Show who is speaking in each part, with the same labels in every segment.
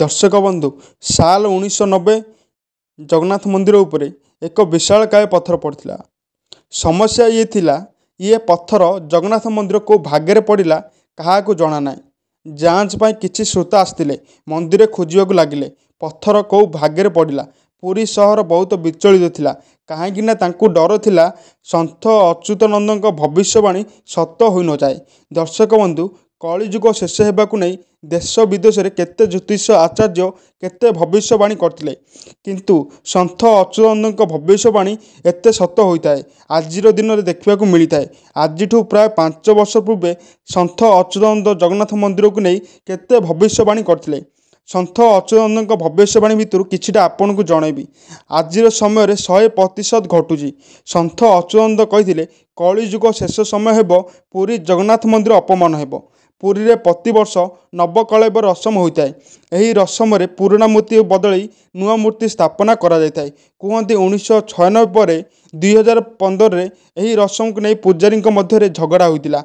Speaker 1: ଦର୍ଶକ ବନ୍ଧୁ ସାଲ ଉଣେଇଶହ ନବେ ଜଗନ୍ନାଥ ମନ୍ଦିର ଉପରେ ଏକ ବିଶାଳକାୟ ପଥର ପଡ଼ିଥିଲା ସମସ୍ୟା ଇଏ ଥିଲା ଇଏ ପଥର ଜଗନ୍ନାଥ ମନ୍ଦିର କେଉଁ ଭାଗ୍ୟରେ ପଡ଼ିଲା କାହାକୁ ଜଣାନାହିଁ ଯାଞ୍ଚ ପାଇଁ କିଛି ଶ୍ରୋତା ଆସିଥିଲେ ମନ୍ଦିରରେ ଖୋଜିବାକୁ ଲାଗିଲେ ପଥର କେଉଁ ଭାଗ୍ୟରେ ପଡ଼ିଲା ପୁରୀ ସହର ବହୁତ ବିଚଳିତ ଥିଲା କାହିଁକିନା ତାଙ୍କୁ ଡର ଥିଲା ସନ୍ଥ ଅଚ୍ୟୁତ ନନ୍ଦଙ୍କ ଭବିଷ୍ୟବାଣୀ ସତ ହୋଇନଯାଏ ଦର୍ଶକ ବନ୍ଧୁ କଳିଯୁଗ ଶେଷ ହେବାକୁ ନେଇ ଦେଶ ବିଦେଶରେ କେତେ ଜ୍ୟୋତିଷ ଆଚାର୍ଯ୍ୟ କେତେ ଭବିଷ୍ୟବାଣୀ କରିଥିଲେ କିନ୍ତୁ ସନ୍ଥ ଅଚ୍ୟୁତାନନ୍ଦଙ୍କ ଭବିଷ୍ୟବାଣୀ ଏତେ ସତ ହୋଇଥାଏ ଆଜିର ଦିନରେ ଦେଖିବାକୁ ମିଳିଥାଏ ଆଜିଠୁ ପ୍ରାୟ ପାଞ୍ଚ ବର୍ଷ ପୂର୍ବେ ସନ୍ଥ ଅଚ୍ୟୁତାନନ୍ଦ ଜଗନ୍ନାଥ ମନ୍ଦିରକୁ ନେଇ କେତେ ଭବିଷ୍ୟବାଣୀ କରିଥିଲେ ସନ୍ଥ ଅଚ୍ୟୁତାନନ୍ଦଙ୍କ ଭବିଷ୍ୟବାଣୀ ଭିତରୁ କିଛିଟା ଆପଣଙ୍କୁ ଜଣାଇବି ଆଜିର ସମୟରେ ଶହେ ପ୍ରତିଶତ ଘଟୁଛି ସନ୍ଥ ଅଚ୍ୟୁତାନନ୍ଦ କହିଥିଲେ କଳିଯୁଗ ଶେଷ ସମୟ ହେବ ପୁରୀ ଜଗନ୍ନାଥ ମନ୍ଦିର ଅପମାନ ହେବ ପୁରୀରେ ପ୍ରତିବର୍ଷ ନବକଳେବ ରସମ ହୋଇଥାଏ ଏହି ରସମରେ ପୁରୁଣା ମୂର୍ତ୍ତି ବଦଳି ନୂଆ ମୂର୍ତ୍ତି ସ୍ଥାପନା କରାଯାଇଥାଏ କୁହନ୍ତି ଉଣେଇଶହ ଛୟାନବେ ଛୟାନବେରେ ଦୁଇହଜାର ପନ୍ଦରରେ ଏହି ରସମକୁ ନେଇ ପୂଜାରୀଙ୍କ ମଧ୍ୟରେ ଝଗଡ଼ା ହୋଇଥିଲା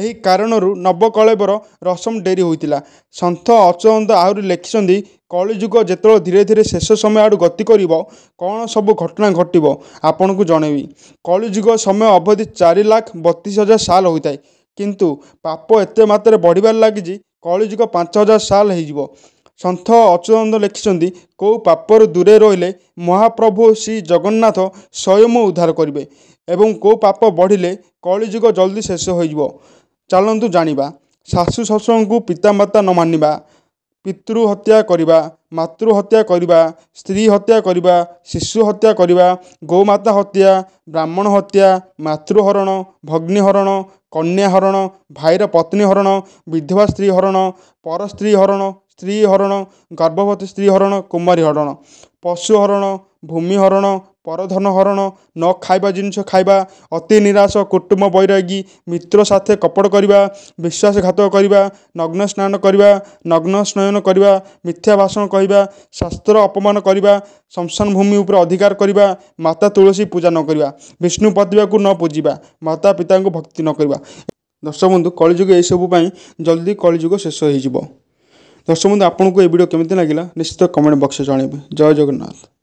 Speaker 1: ଏହି କାରଣରୁ ନବକଳେବର ରସମ ଡେରି ହୋଇଥିଲା ସନ୍ଥ ଅଚନ୍ତ ଆହୁରି ଲେଖିଛନ୍ତି କଳିଯୁଗ ଯେତେବେଳେ ଧୀରେ ଧୀରେ ଶେଷ ସମୟ ଆଡ଼ୁ ଗତି କରିବ କ'ଣ ସବୁ ଘଟଣା ଘଟିବ ଆପଣଙ୍କୁ ଜଣେଇବି କଳିଯୁଗ ସମୟ ଅବଧି ଚାରି ଲକ୍ଷ ବତିଶ ହଜାର ସାଲ ହୋଇଥାଏ କିନ୍ତୁ ପାପ ଏତେ ମାତ୍ରାରେ ବଢ଼ିବାରେ ଲାଗିଛି କଳିଯୁଗ ପାଞ୍ଚ ହଜାର ସାଲ ହୋଇଯିବ ସନ୍ଥ ଅଚ୍ୟୁତାନନ୍ଦ ଲେଖିଛନ୍ତି କେଉଁ ପାପରୁ ଦୂରେଇ ରହିଲେ ମହାପ୍ରଭୁ ଶ୍ରୀ ଜଗନ୍ନାଥ ସ୍ୱୟଂ ଉଦ୍ଧାର କରିବେ ଏବଂ କେଉଁ ପାପ ବଢ଼ିଲେ କଳିଯୁଗ ଜଲ୍ଦି ଶେଷ ହୋଇଯିବ ଚାଲନ୍ତୁ ଜାଣିବା ଶାଶୁ ଶ୍ୱଶୁରଙ୍କୁ ପିତାମାତା ନ ମାନିବା ପିତୃ ହତ୍ୟା କରିବା ମାତୃ ହତ୍ୟା କରିବା ସ୍ତ୍ରୀ ହତ୍ୟା କରିବା ଶିଶୁ ହତ୍ୟା କରିବା ଗୋମାତା ହତ୍ୟା ବ୍ରାହ୍ମଣ ହତ୍ୟା ମାତୃହରଣ ଭଗ୍ନିହରଣ କନ୍ୟା ହରଣ ଭାଇର ପତ୍ନୀ ହରଣ ବିଧବା ସ୍ତ୍ରୀ ହରଣ ପର ସ୍ତ୍ରୀ ହରଣ ସ୍ତ୍ରୀ ହରଣ ଗର୍ଭବତୀ ସ୍ତ୍ରୀ ହରଣ କୁମାରୀ ହରଣ ପଶୁ ହରଣ ଭୂମି ହରଣ ପରଧନ ହରଣ ନ ଖାଇବା ଜିନିଷ ଖାଇବା ଅତି ନିରାଶ କୁଟୁମ୍ବ ବୈରାଗୀ ମିତ୍ର ସାଥେ କପଡ଼ କରିବା ବିଶ୍ୱାସଘାତ କରିବା ନଗ୍ନ ସ୍ନାନ କରିବା ନଗ୍ନ ସ୍ନୟନ କରିବା ମିଥ୍ୟା ଭାଷଣ କହିବା ଶାସ୍ତ୍ର ଅପମାନ କରିବା ଶ୍ମଶାନ ଭୂମି ଉପରେ ଅଧିକାର କରିବା ମାତା ତୁଳସୀ ପୂଜା ନ କରିବା ବିଷ୍ଣୁ ପ୍ରତିଭାକୁ ନ ପୂଜିବା ମାତା ପିତାଙ୍କୁ ଭକ୍ତି ନ କରିବା ଦର୍ଶକ ବନ୍ଧୁ କଳିଯୁଗ ଏହିସବୁ ପାଇଁ ଜଲ୍ଦି କଳିଯୁଗ ଶେଷ ହୋଇଯିବ ଦର୍ଶକ ବନ୍ଧୁ ଆପଣଙ୍କୁ ଏ ଭିଡ଼ିଓ କେମିତି ଲାଗିଲା ନିଶ୍ଚିତ କମେଣ୍ଟ ବକ୍ସରେ ଜଣାଇବେ ଜୟ ଜଗନ୍ନାଥ